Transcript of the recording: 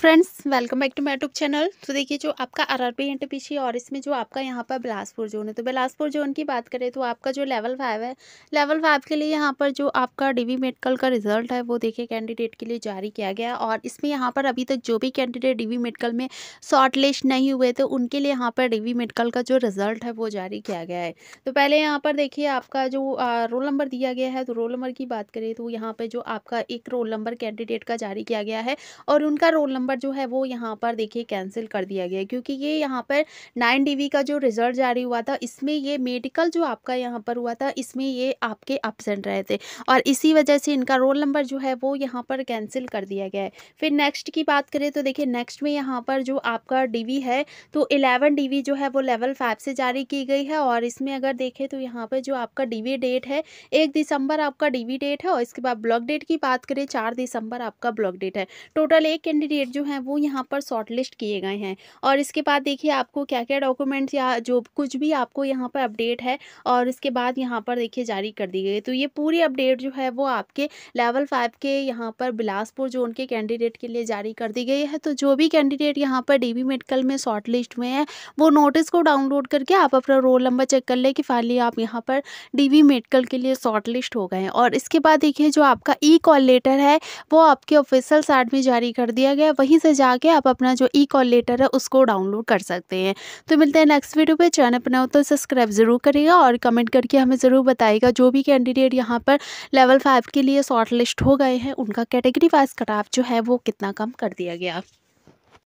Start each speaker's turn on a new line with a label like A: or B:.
A: friends welcome back to my tube channel तो देखिए जो आपका आर आर पी और इसमें जो आपका यहाँ पर बिलासपुर जोन है तो बिलासपुर जोन की बात करें तो आपका जो लेवल फाइव है लेवल फाइव के लिए यहाँ पर जो आपका डीवी मेडिकल का रिजल्ट है वो देखिए कैंडिडेट के लिए जारी किया गया और इसमें यहाँ पर अभी तक जो भी कैंडिडेट डी मेडिकल में शॉर्ट लिस्ट नहीं हुए तो उनके लिए यहाँ पर डी मेडिकल का जो रिजल्ट है वो जारी किया गया है तो पहले यहाँ पर देखिए आपका जो रोल नंबर दिया गया है तो रोल नंबर की बात करें तो यहाँ पर जो आपका एक रोल नंबर कैंडिडेट का जारी किया गया है और उनका रोल नंबर नंबर जो है वो यहाँ पर देखिए कैंसिल कर दिया गया क्योंकि ये यहाँ पर नाइन डी का जो रिजल्ट जारी हुआ था इसमें ये मेडिकल जो आपका यहाँ पर हुआ था इसमें ये आपके एबसेंट रहे थे और इसी वजह से इनका रोल नंबर जो है वो यहाँ पर कैंसिल कर दिया गया है फिर नेक्स्ट की बात करें तो देखिए नेक्स्ट में यहाँ पर जो आपका डी है तो इलेवन डी जो है वो लेवल फाइव से जारी की गई है और इसमें अगर देखें तो यहाँ पर जो आपका डी डेट है एक दिसंबर आपका डी डेट है और इसके बाद ब्लॉक डेट की बात करें चार दिसंबर आपका ब्लॉक डेट है टोटल एक कैंडिडेट जो जो हैं वो यहाँ पर शॉर्टलिस्ट किए गए हैं और इसके बाद देखिए आपको क्या क्या डॉक्यूमेंट्स या जो कुछ भी आपको यहाँ पर अपडेट है और इसके बाद यहाँ पर देखिए जारी कर दी गई तो ये पूरी अपडेट जो है वो आपके लेवल फाइव के यहाँ पर बिलासपुर जोन के कैंडिडेट के लिए जारी कर दी गई है तो जो भी कैंडिडेट यहाँ पर डी मेडिकल में शॉर्ट लिस्ट हुए हैं वो नोटिस को डाउनलोड करके आप अपना रोल नंबर चेक कर लें कि फाइनली आप यहाँ पर डी मेडिकल के लिए शॉर्ट लिस्ट हो गए हैं और इसके बाद देखिए जो आपका ई कॉल लेटर है वो आपके ऑफिशियल साइड में जारी कर दिया गया वही वहीं से जाके आप अपना जो ई कॉल लेटर है उसको डाउनलोड कर सकते हैं तो मिलते हैं नेक्स्ट वीडियो पे चैनल पर तो सब्सक्राइब ज़रूर करिएगा और कमेंट करके हमें ज़रूर बताएगा जो भी कैंडिडेट यहाँ पर लेवल फाइव के लिए शॉर्ट लिस्ट हो गए हैं उनका कैटेगरी वाइज कटाव जो है वो कितना कम कर दिया गया